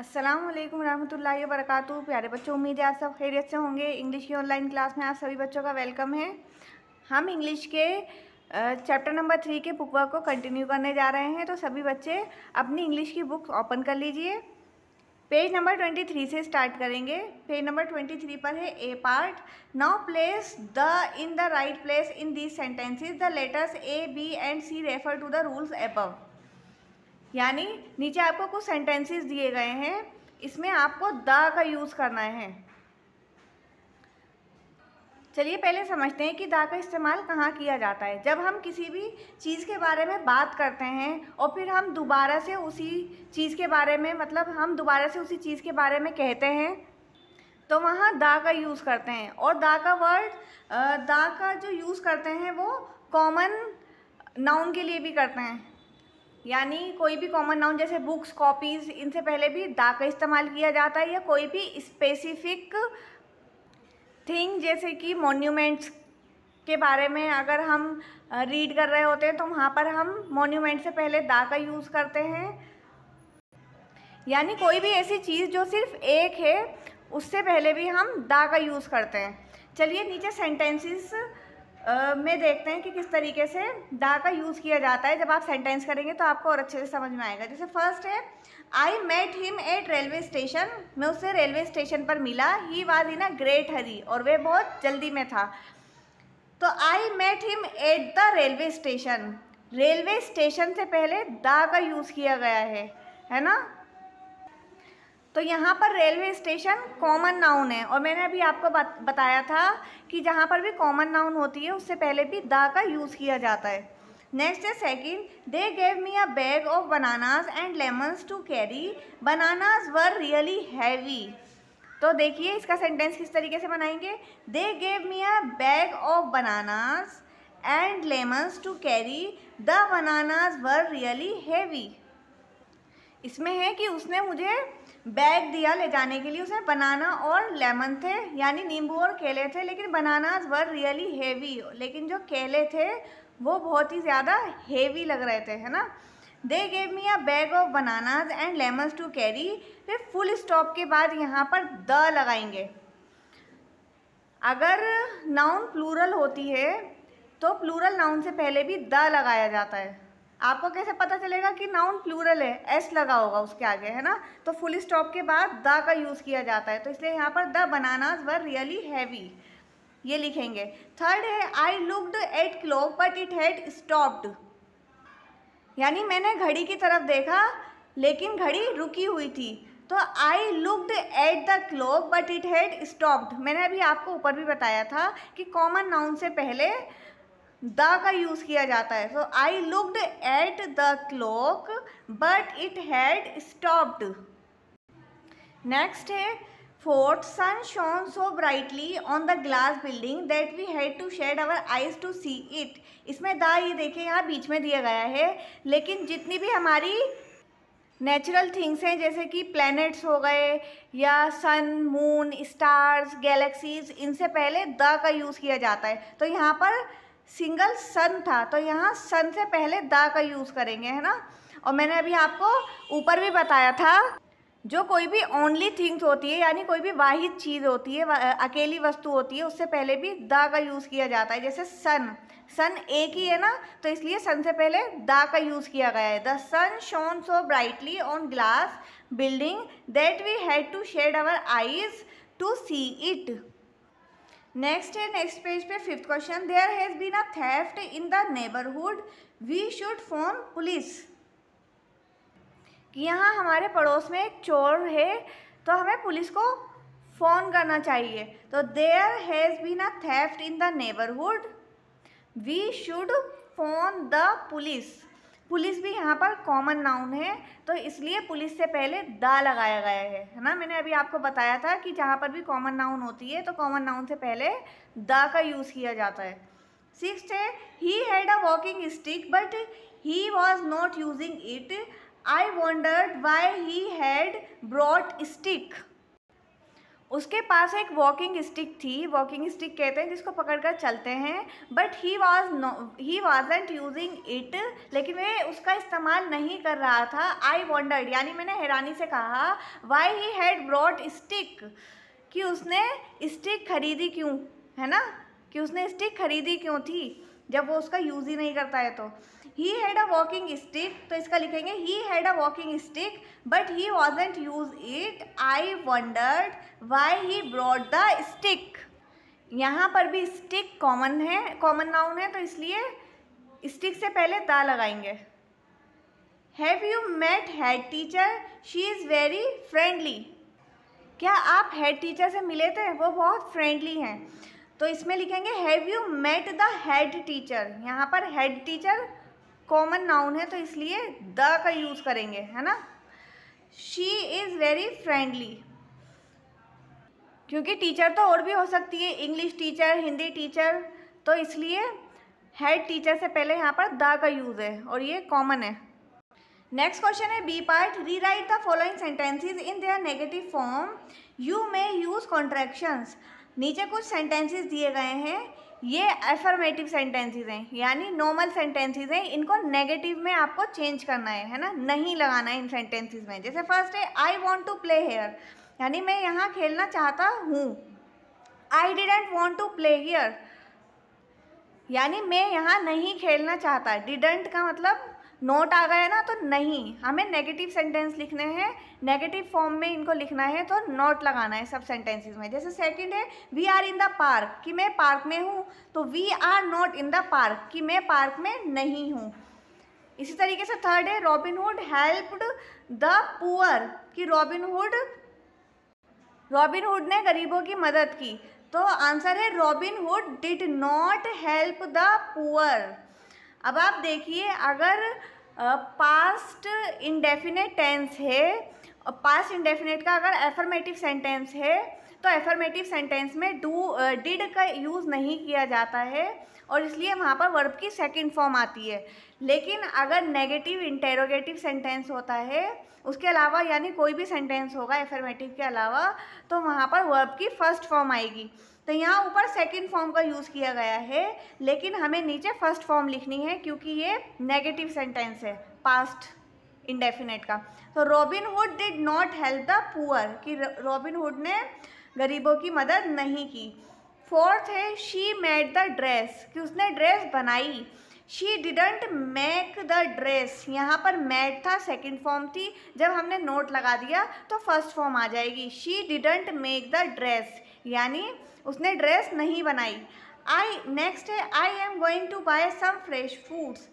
अस्सलाम वालेकुम रहमतुल्लाहि वरकत प्यारे बच्चों उम्मीद है आप सब खैरियत से होंगे इंग्लिश की ऑनलाइन क्लास में आप सभी बच्चों का वेलकम है हम इंग्लिश के चैप्टर नंबर थ्री के बुक वर्क को कंटिन्यू करने जा रहे हैं तो सभी बच्चे अपनी इंग्लिश की बुक ओपन कर लीजिए पेज नंबर ट्वेंटी थ्री से स्टार्ट करेंगे पेज नंबर ट्वेंटी थ्री पर है A part now place the in the right place in this sentences the letters A B and C refer to the rules above यानी नीचे आपको कुछ sentences दिए गए हैं इसमें आपको द का यूज़ करना है चलिए पहले समझते हैं कि दा का इस्तेमाल कहाँ किया जाता है जब हम किसी भी चीज़ के बारे में बात करते हैं और फिर हम दोबारा से उसी चीज़ के बारे में मतलब हम दोबारा से उसी चीज़ के बारे में कहते हैं तो वहाँ दा का यूज़ करते हैं और दा का वर्ड दा का जो यूज़ करते हैं वो कॉमन नाउन के लिए भी करते हैं यानी कोई भी कॉमन नाउन जैसे बुक्स कॉपीज़ इनसे पहले भी दा का इस्तेमाल किया जाता है या कोई भी स्पेसिफिक थिंग जैसे कि मोन्यूमेंट्स के बारे में अगर हम रीड कर रहे होते हैं तो वहाँ पर हम मोन्यूमेंट से पहले दा का यूज़ करते हैं यानी कोई भी ऐसी चीज़ जो सिर्फ एक है उससे पहले भी हम दा का यूज़ करते हैं चलिए नीचे सेंटेंसेस में देखते हैं कि किस तरीके से दा का यूज़ किया जाता है जब आप सेंटेंस करेंगे तो आपको और अच्छे से समझ में आएगा जैसे फर्स्ट है I met him at railway station मैं उससे रेलवे स्टेशन पर मिला he was in a great हरी और वह बहुत जल्दी में था तो I met him at the railway station railway station से पहले दा का यूज़ किया गया है है ना तो यहाँ पर रेलवे स्टेशन कॉमन नाउन है और मैंने अभी आपको बत, बताया था कि जहाँ पर भी कॉमन नाउन होती है उससे पहले भी दा का यूज़ किया जाता है नेक्स्ट है second they gave me a bag of bananas and lemons to carry bananas were really heavy तो देखिए इसका सेंटेंस किस तरीके से बनाएंगे they gave me a bag of bananas and lemons to carry the bananas were really heavy इसमें है कि उसने मुझे बैग दिया ले जाने के लिए उसमें बनाना और लेमन थे यानी नींबू और केले थे लेकिन बनानाज वर रियली हेवी लेकिन जो केले थे वो बहुत ही ज़्यादा हेवी लग रहे थे है ना they gave me a bag of bananas and lemons to carry फिर फुल स्टॉप के बाद यहाँ पर द लगाएंगे अगर नाउन प्लूरल होती है तो प्लूरल नाउन से पहले भी द लगाया जाता है आपको कैसे पता चलेगा कि नाउन प्लूरल है एस लगा होगा उसके आगे है ना तो फुल स्टॉप के बाद द का यूज़ किया जाता है तो इसलिए यहाँ पर the bananas were really heavy ये लिखेंगे थर्ड है I looked at clock but it had stopped यानी मैंने घड़ी की तरफ देखा लेकिन घड़ी रुकी हुई थी तो I looked at the clock but it had stopped मैंने अभी आपको ऊपर भी बताया था कि कॉमन नाउन से पहले द का यूज़ किया जाता है so I looked at the clock but it had stopped next है fourth sun shone so brightly on the glass building that we had to shade our eyes to see it इसमें the ये देखिए यहाँ बीच में दिया गया है लेकिन जितनी भी हमारी नेचुरल थिंग्स हैं जैसे कि प्लैनेट्स हो गए या सन मून स्टार्स गैलेक्सीज इनसे पहले द का यूज़ किया जाता है तो यहाँ पर सिंगल सन था तो यहाँ सन से पहले दा का यूज़ करेंगे है ना और मैंने अभी आपको ऊपर भी बताया था जो कोई भी ओनली थिंग्स होती है यानी कोई भी वाहिद चीज़ होती है अकेली वस्तु होती है उससे पहले भी दा का यूज़ किया जाता है जैसे सन सन एक ही है ना तो इसलिए सन से पहले दा का यूज़ किया गया है the sun shone so brightly on glass building that we had to shade our eyes to see it next है नेक्स्ट पेज पे fifth question there has been a theft in the neighbourhood we should phone police यहाँ हमारे पड़ोस में एक चोर है तो हमें पुलिस को फ़ोन करना चाहिए तो there has been a theft in the neighbourhood we should phone the police police भी यहाँ पर कॉमन नाउन है तो इसलिए पुलिस से पहले दा लगाया गया है है ना मैंने अभी आपको बताया था कि जहाँ पर भी कॉमन नाउन होती है तो कॉमन नाउन से पहले दा का यूज़ किया जाता है सिक्स है he had a walking stick but he was not using it I wondered why he had brought stick उसके पास एक वॉकिंग स्टिक थी वॉकिंग स्टिक कहते हैं जिसको पकड़कर चलते हैं but he was no he wasn't using it लेकिन वह उसका इस्तेमाल नहीं कर रहा था आई वॉन्डर्ड यानी मैंने हैरानी से कहा why he had brought stick कि उसने स्टिक खरीदी क्यों है ना कि उसने स्टिक खरीदी क्यों थी जब वो उसका यूज़ ही नहीं करता है तो he had a walking stick तो इसका लिखेंगे he had a walking stick but he wasn't use it I wondered why he brought the stick यहाँ पर भी स्टिक कॉमन है कॉमन नाउन है तो इसलिए स्टिक से पहले दा लगाएंगे have you met head teacher she is very friendly क्या आप हेड टीचर से मिले थे वो बहुत फ्रेंडली हैं तो इसमें लिखेंगे have you met the head teacher यहाँ पर हेड टीचर कॉमन नाउन है तो इसलिए द का यूज़ करेंगे है ना शी इज़ वेरी फ्रेंडली क्योंकि टीचर तो और भी हो सकती है इंग्लिश टीचर हिंदी टीचर तो इसलिए हेड टीचर से पहले यहाँ पर द का यूज़ है और ये कॉमन है नेक्स्ट क्वेश्चन है B part rewrite the following sentences in their negative form you may use contractions नीचे कुछ सेंटेंसेज दिए गए हैं ये एफर्मेटिव सेंटेंसेज हैं यानी नॉर्मल सेंटेंसेज हैं इनको नेगेटिव में आपको चेंज करना है है ना नहीं लगाना है इन सेंटेंसेज में जैसे फर्स्ट है I want to play here यानी मैं यहाँ खेलना चाहता हूँ I didn't want to play here यानी मैं यहाँ नहीं खेलना चाहता डिडेंट का मतलब नोट आ गया ना तो नहीं हमें नेगेटिव सेंटेंस लिखने हैं नेगेटिव फॉर्म में इनको लिखना है तो नोट लगाना है सब सेंटेंसेस में जैसे सेकंड है we are in the park कि मैं पार्क में हूँ तो we are not in the park कि मैं पार्क में नहीं हूँ इसी तरीके से थर्ड है रॉबिनहुड हेल्प्ड द पुअर कि रॉबिनहुड रॉबिनहुड ने गरीबों की मदद की तो आंसर है Robin Hood did not help the poor अब आप देखिए अगर पास्ट इंडेफिनेट टेंस है पास्ट इंडेफिनेट का अगर एफर्मेटिव सेंटेंस है तो एफर्मेटिव सेंटेंस में डू डिड का यूज़ नहीं किया जाता है और इसलिए वहाँ पर वर्ब की सेकंड फॉर्म आती है लेकिन अगर नेगेटिव इंटेरोगेटिव सेंटेंस होता है उसके अलावा यानी कोई भी सेंटेंस होगा एफर्मेटिव के अलावा तो वहाँ पर वर्ब की फर्स्ट फॉर्म आएगी तो यहाँ ऊपर सेकेंड फॉर्म का यूज़ किया गया है लेकिन हमें नीचे फर्स्ट फॉर्म लिखनी है क्योंकि ये नेगेटिव सेंटेंस है पास्ट इंडेफिनेट का तो Robin Hood did not help the poor कि रॉबिन हुड ने गरीबों की मदद नहीं की फोर्थ है शी मेड द ड्रेस कि उसने ड्रेस बनाई she didn't make the dress यहाँ पर मेड था सेकेंड फॉर्म थी जब हमने नोट लगा दिया तो फर्स्ट फॉर्म आ जाएगी she didn't make the dress यानी उसने ड्रेस नहीं बनाई आई नेक्स्ट है I am going to buy some fresh fruits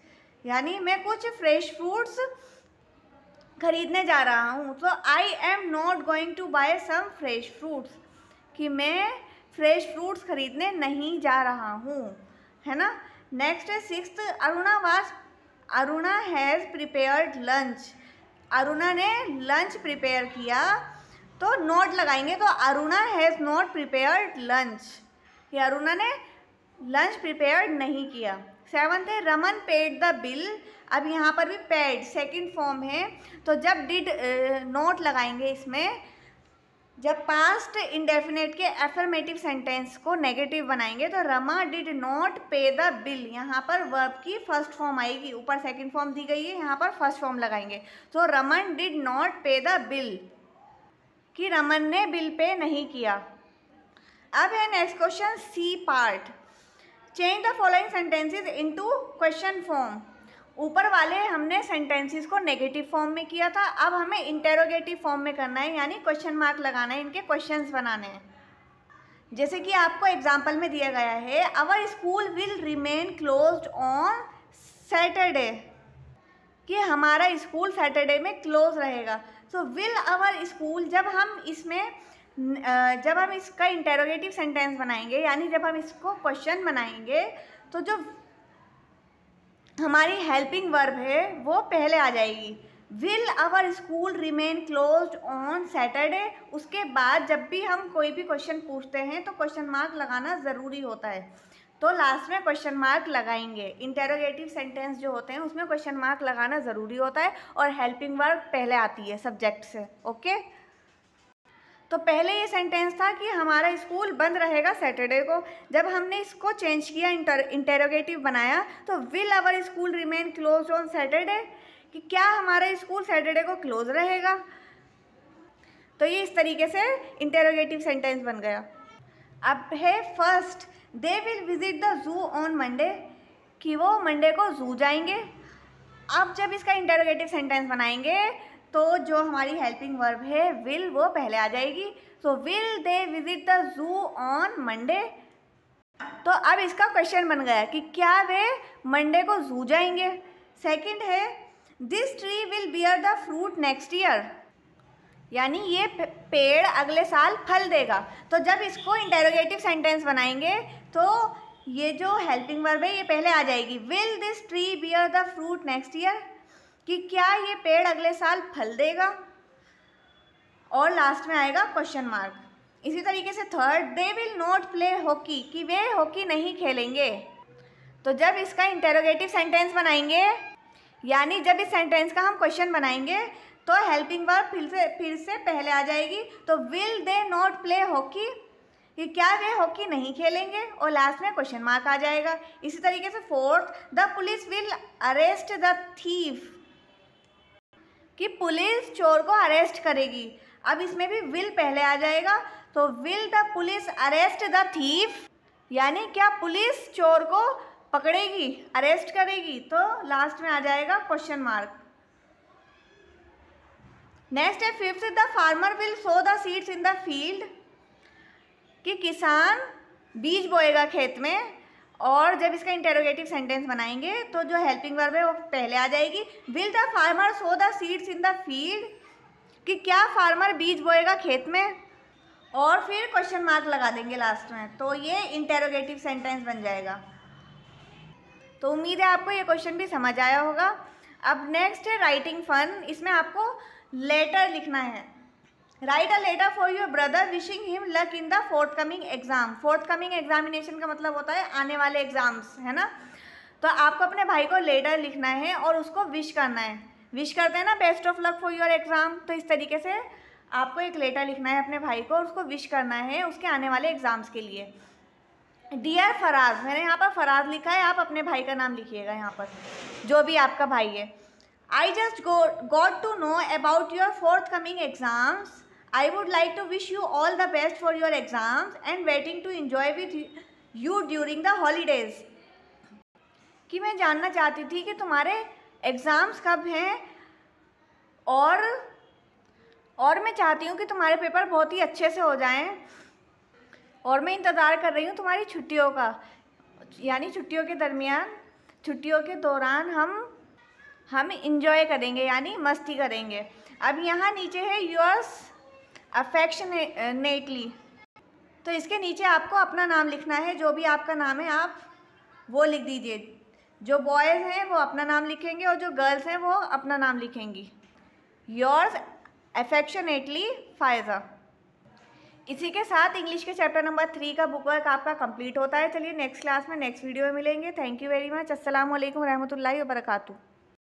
यानी मैं कुछ फ्रेश फ्रूट्स खरीदने जा रहा हूँ तो I am not going to buy some fresh fruits कि मैं फ्रेश फ्रूट्स खरीदने नहीं जा रहा हूँ है ना नेक्स्ट है six Aruna was Aruna has prepared lunch Aruna ने लंच प्रिपेयर किया तो नोट लगाएंगे तो Aruna has not prepared lunch ये अरुणा ने लंच प्रिपेयर नहीं किया सेवन्थ है रमन पेड द बिल अब यहाँ पर भी पेड सेकंड फॉर्म है तो जब डिड नोट लगाएंगे इसमें जब पास्ट इंडेफिनेट के एफर्मेटिव सेंटेंस को नेगेटिव बनाएंगे तो Rama did not pay the bill यहाँ पर वर्ब की फर्स्ट फॉर्म आएगी ऊपर सेकंड फॉर्म दी गई है यहाँ पर फर्स्ट फॉर्म लगाएंगे तो Raman did not pay the bill कि रमन ने बिल पे नहीं किया अब है next question C part change the following sentences into question form ऊपर वाले हमने सेंटेंसेस को नेगेटिव फॉर्म में किया था अब हमें इंटेरोगेटिव फॉर्म में करना है यानी क्वेश्चन मार्क लगाना है इनके क्वेश्चंस बनाने हैं जैसे कि आपको एग्जाम्पल में दिया गया है our school will remain close on Saturday कि हमारा स्कूल सैटरडे में क्लोज रहेगा सो विल आवर स्कूल जब हम इसमें जब हम इसका इंटेरोगेटिव सेंटेंस बनाएंगे यानी जब हम इसको क्वेश्चन बनाएंगे तो जो हमारी हेल्पिंग वर्ब है वो पहले आ जाएगी will our school remain close on Saturday उसके बाद जब भी हम कोई भी क्वेश्चन पूछते हैं तो क्वेश्चन मार्क लगाना ज़रूरी होता है तो लास्ट में क्वेश्चन मार्क लगाएंगे इंटेरोगेटिव सेंटेंस जो होते हैं उसमें क्वेश्चन मार्क लगाना ज़रूरी होता है और हेल्पिंग वर्क पहले आती है सब्जेक्ट से ओके तो पहले ये सेंटेंस था कि हमारा स्कूल बंद रहेगा सैटरडे को जब हमने इसको चेंज किया इंटर इंटेरोगेटिव बनाया तो will our school remain close on Saturday कि क्या हमारा स्कूल सैटरडे को क्लोज रहेगा तो ये इस तरीके से इंटेरोगेटिव सेंटेंस बन गया अब है first they will visit the zoo on Monday कि वो मंडे को जू जाएंगे अब जब इसका इंटरोगेटिव सेंटेंस बनाएंगे तो जो हमारी हेल्पिंग वर्ब है विल वो पहले आ जाएगी so will they visit the zoo on Monday तो अब इसका क्वेश्चन बन गया कि क्या वे मंडे को जू जाएंगे सेकंड है this tree will bear the fruit next year यानी ये पेड़ अगले साल फल देगा तो जब इसको इंटेरोगेटिव सेंटेंस बनाएंगे तो ये जो हेल्पिंग वर्ब है ये पहले आ जाएगी will this tree bear the fruit next year कि क्या ये पेड़ अगले साल फल देगा और लास्ट में आएगा क्वेश्चन मार्क इसी तरीके से third they will not play hockey कि वे हॉकी नहीं खेलेंगे तो जब इसका इंटेरोगेटिव सेंटेंस बनाएंगे यानी जब इस सेंटेंस का हम क्वेश्चन बनाएंगे तो हेल्पिंग वर्ब फिर से फिर से पहले आ जाएगी तो will they not play hockey कि क्या वे हॉकी नहीं खेलेंगे और लास्ट में क्वेश्चन मार्क आ जाएगा इसी तरीके से fourth the police will arrest the thief कि पुलिस चोर को अरेस्ट करेगी अब इसमें भी विल पहले आ जाएगा तो will the police arrest the thief यानी क्या पुलिस चोर को पकड़ेगी अरेस्ट करेगी तो लास्ट में आ जाएगा क्वेश्चन मार्क नेक्स्ट है fifth the farmer will sow the seeds in the field कि किसान बीज बोएगा खेत में और जब इसका इंटेरोगेटिव सेंटेंस बनाएंगे तो जो हेल्पिंग वर्ब है वो पहले आ जाएगी will the farmer sow the seeds in the field कि क्या फार्मर बीज बोएगा खेत में और फिर क्वेश्चन मार्क लगा देंगे लास्ट में तो ये इंटेरोगेटिव सेंटेंस बन जाएगा तो उम्मीद है आपको ये क्वेश्चन भी समझ आया होगा अब नेक्स्ट है राइटिंग फन इसमें आपको लेटर लिखना है write a letter for your brother wishing him luck in the forthcoming exam forthcoming examination का मतलब होता है आने वाले एग्जाम्स है ना तो आपको अपने भाई को लेटर लिखना है और उसको विश करना है विश करते हैं ना best of luck for your exam तो इस तरीके से आपको एक लेटर लिखना है अपने भाई को और उसको विश करना है उसके आने वाले एग्ज़ाम्स के लिए डियर फराज मैंने यहाँ पर फराज लिखा है आप अपने भाई का नाम लिखिएगा यहाँ पर जो भी आपका भाई है I just go, got to know about your forthcoming exams. I would like to wish you all the best for your exams and waiting to enjoy with you during the holidays. कि मैं जानना चाहती थी कि तुम्हारे exams कब हैं और और मैं चाहती हूँ कि तुम्हारे पेपर बहुत ही अच्छे से हो जाएं और मैं इंतज़ार कर रही हूँ तुम्हारी छुट्टियों का यानी छुट्टियों के दरमियान छुट्टियों के दौरान हम हम इंजॉय करेंगे यानी मस्ती करेंगे अब यहाँ नीचे है योर्स अफेक्शनेटली तो इसके नीचे आपको अपना नाम लिखना है जो भी आपका नाम है आप वो लिख दीजिए जो बॉयज़ हैं वो अपना नाम लिखेंगे और जो गर्ल्स हैं वो अपना नाम लिखेंगी योर्स अफेक्शनेटली फायजा इसी के साथ इंग्लिश के चैप्टर नंबर थ्री का बुक वर्क आपका कंप्लीट होता है चलिए नेक्स्ट क्लास में नेक्स्ट वीडियो में मिलेंगे थैंक यू वेरी मच असल वरहमल वर्का